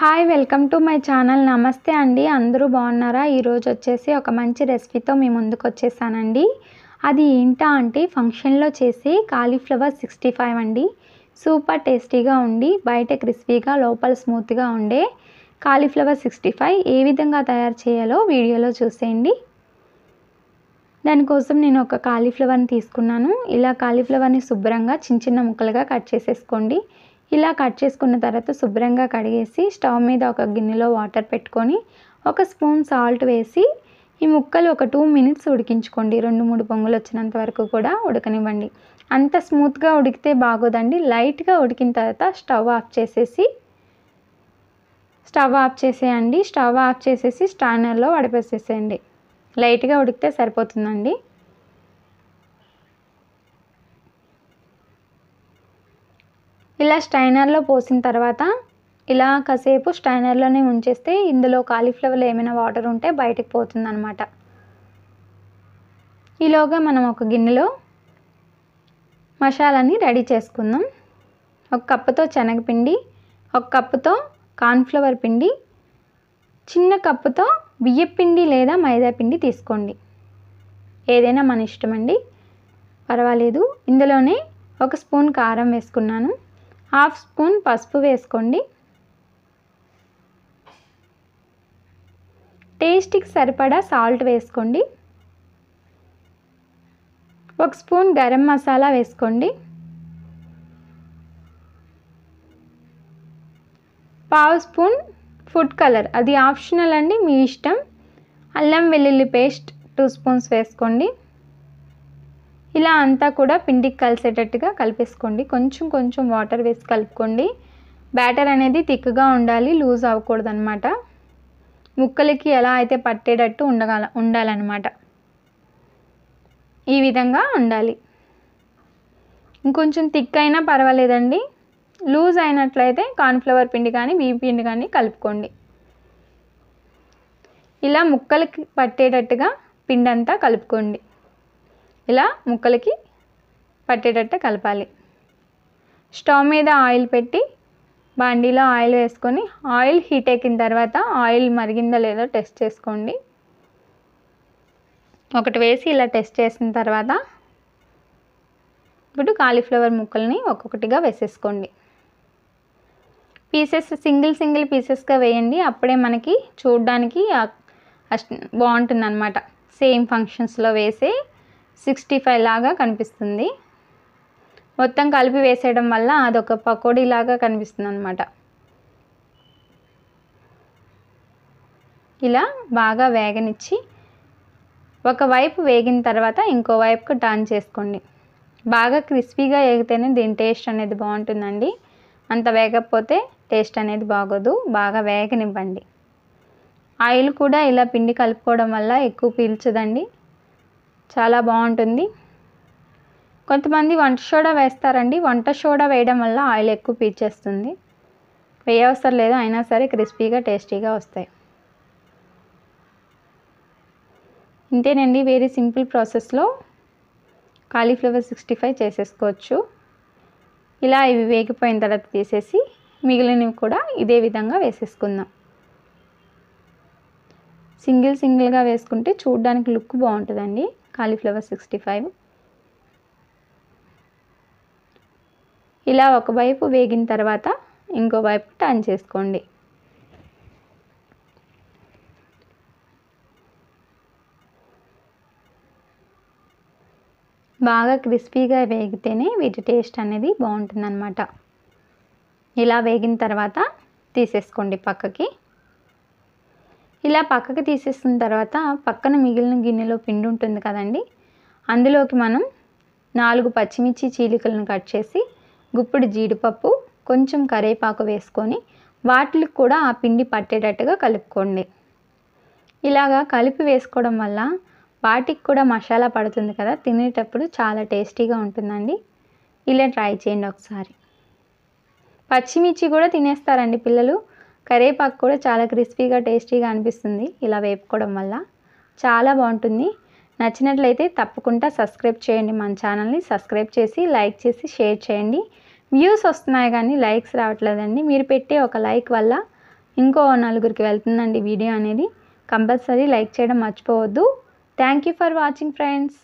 hi welcome to my channel నమస్తే అండి అందరూ బాగున్నారా ఈరోజు వచ్చేసి ఒక మంచి రెసిపీతో మీ ముందుకు వచ్చేసానండి అది ఏంటా అంటే ఫంక్షన్లో చేసి కాలీఫ్లవర్ సిక్స్టీ ఫైవ్ అండి సూపర్ టేస్టీగా ఉండి బయట క్రిస్పీగా లోపల స్మూత్గా ఉండే కాలీఫ్లవర్ సిక్స్టీ ఫైవ్ ఏ విధంగా తయారు చేయాలో వీడియోలో చూసేయండి దానికోసం నేను ఒక కాలీఫ్లవర్ని తీసుకున్నాను ఇలా కాలీఫ్లవర్ని శుభ్రంగా చిన్న చిన్న ముక్కలుగా కట్ చేసేసుకోండి ఇలా కట్ చేసుకున్న తర్వాత శుభ్రంగా కడిగేసి స్టవ్ మీద ఒక గిన్నెలో వాటర్ పెట్టుకొని ఒక స్పూన్ సాల్ట్ వేసి ఈ ముక్కలు ఒక టూ మినిట్స్ ఉడికించుకోండి రెండు మూడు పొంగులు వచ్చినంత వరకు కూడా ఉడకనివ్వండి అంత స్మూత్గా ఉడికితే బాగోదండి లైట్గా ఉడికిన తర్వాత స్టవ్ ఆఫ్ చేసేసి స్టవ్ ఆఫ్ చేసేయండి స్టవ్ ఆఫ్ చేసేసి స్టానర్లో వడపేసేసేయండి లైట్గా ఉడికితే సరిపోతుందండి ఇలా స్టైనర్లో పోసిన తర్వాత ఇలా కాసేపు స్టైనర్లోనే ఉంచేస్తే ఇందులో కాలీఫ్లవర్ ఏమైనా వాటర్ ఉంటే బయటకు పోతుందన్నమాట ఈలోగా మనం ఒక గిన్నెలో మసాలాని రెడీ చేసుకుందాం ఒక కప్పుతో శనగపిండి ఒక కప్పుతో కార్న్ఫ్లవర్ పిండి చిన్న కప్పుతో బియ్యపిండి లేదా మైదా పిండి తీసుకోండి ఏదైనా మన ఇష్టమండి పర్వాలేదు ఇందులోనే ఒక స్పూన్ కారం వేసుకున్నాను హాఫ్ స్పూన్ పసుపు వేసుకోండి టేస్ట్కి సరిపడా సాల్ట్ వేసుకోండి ఒక స్పూన్ గరం మసాలా వేసుకోండి పావు స్పూన్ ఫుడ్ కలర్ అది ఆప్షనల్ అండి మీ ఇష్టం అల్లం వెల్లుల్లి పేస్ట్ టూ స్పూన్స్ వేసుకోండి ఇలా అంతా కూడా పిండికి కలిసేటట్టుగా కలిపేసుకోండి కొంచెం కొంచెం వాటర్ వేసి కలుపుకోండి బ్యాటర్ అనేది థిక్గా ఉండాలి లూజ్ అవ్వకూడదు అనమాట ముక్కలకి ఎలా అయితే పట్టేటట్టు ఉండగల ఉండాలన్నమాట ఈ విధంగా ఉండాలి ఇంకొంచెం థిక్ అయినా పర్వాలేదండి లూజ్ అయినట్లయితే కార్న్ఫ్లవర్ పిండి కానీ బీపీ పిండి కానీ కలుపుకోండి ఇలా ముక్కలకి పట్టేటట్టుగా పిండి అంతా కలుపుకోండి ఇలా ముక్కలకి పట్టేటట్టు కలపాలి స్టవ్ మీద ఆయిల్ పెట్టి బాండీలో ఆయిల్ వేసుకొని ఆయిల్ హీట్ ఎక్కిన తర్వాత ఆయిల్ మరిగిందో లేదో టెస్ట్ చేసుకోండి ఒకటి వేసి ఇలా టెస్ట్ చేసిన తర్వాత ఇప్పుడు కాలీఫ్లవర్ ముక్కల్ని ఒక్కొక్కటిగా వేసేసుకోండి పీసెస్ సింగిల్ సింగిల్ పీసెస్గా వేయండి అప్పుడే మనకి చూడడానికి బాగుంటుంది అనమాట సేమ్ ఫంక్షన్స్లో వేసి సిక్స్టీ ఫైవ్ లాగా కనిపిస్తుంది మొత్తం కలిపి వేసేయడం వల్ల అదొక పకోడీ లాగా కనిపిస్తుంది అనమాట ఇలా బాగా వేగనిచ్చి ఒకవైపు వేగిన తర్వాత ఇంకోవైపుకు టర్న్ చేసుకోండి బాగా క్రిస్పీగా వేగితేనే దీని టేస్ట్ అనేది బాగుంటుందండి అంత వేగకపోతే టేస్ట్ అనేది బాగోదు బాగా వేగనివ్వండి ఆయిల్ కూడా ఇలా పిండి కలుపుకోవడం వల్ల ఎక్కువ పీల్చదండి చాలా బాగుంటుంది కొంతమంది వంట సోడా వేస్తారండి వంట సోడా వేయడం వల్ల ఆయిల్ ఎక్కువ పీచేస్తుంది వేయవసరం లేదు అయినా సరే క్రిస్పీగా టేస్టీగా వస్తాయి ఇంతేనండి వెరీ సింపుల్ ప్రాసెస్లో కాలీఫ్లవర్ సిక్స్టీ ఫైవ్ చేసేసుకోవచ్చు ఇలా ఇవి వేగిపోయిన తర్వాత తీసేసి మిగిలినవి కూడా ఇదే విధంగా వేసేసుకుందాం సింగిల్ సింగిల్గా వేసుకుంటే చూడడానికి లుక్ బాగుంటుందండి కాలీఫ్లవర్ సిక్స్టీ ఫైవ్ ఇలా ఒకవైపు వేగిన తర్వాత ఇంకోవైపు టర్న్ చేసుకోండి బాగా క్రిస్పీగా వేగితేనే వీటి టేస్ట్ అనేది బాగుంటుందన్నమాట ఇలా వేగిన తర్వాత తీసేసుకోండి పక్కకి ఇలా పక్కకి తీసేసిన తర్వాత పక్కన మిగిలిన గిన్నెలో పిండి ఉంటుంది కదండి అందులోకి మనం నాలుగు పచ్చిమిర్చి చీలికలను కట్ చేసి గుప్పుడు జీడిపప్పు కొంచెం కరేపాకు వేసుకొని వాటికి కూడా ఆ పిండి పట్టేటట్టుగా కలుపుకోండి ఇలాగా కలిపి వేసుకోవడం వల్ల వాటికి కూడా మసాలా పడుతుంది కదా తినేటప్పుడు చాలా టేస్టీగా ఉంటుందండి ఇలా ట్రై చేయండి ఒకసారి పచ్చిమిర్చి కూడా తినేస్తారండి పిల్లలు కరివేపాకు కూడా చాలా క్రిస్పీగా టేస్టీగా అనిపిస్తుంది ఇలా వేపుకోవడం వల్ల చాలా బాగుంటుంది నచ్చినట్లయితే తప్పకుండా సబ్స్క్రైబ్ చేయండి మన ఛానల్ని సబ్స్క్రైబ్ చేసి లైక్ చేసి షేర్ చేయండి వ్యూస్ వస్తున్నాయి కానీ లైక్స్ రావట్లేదండి మీరు పెట్టే ఒక లైక్ వల్ల ఇంకో నలుగురికి వెళ్తుందండి వీడియో అనేది కంపల్సరీ లైక్ చేయడం మర్చిపోవద్దు thank you for watching friends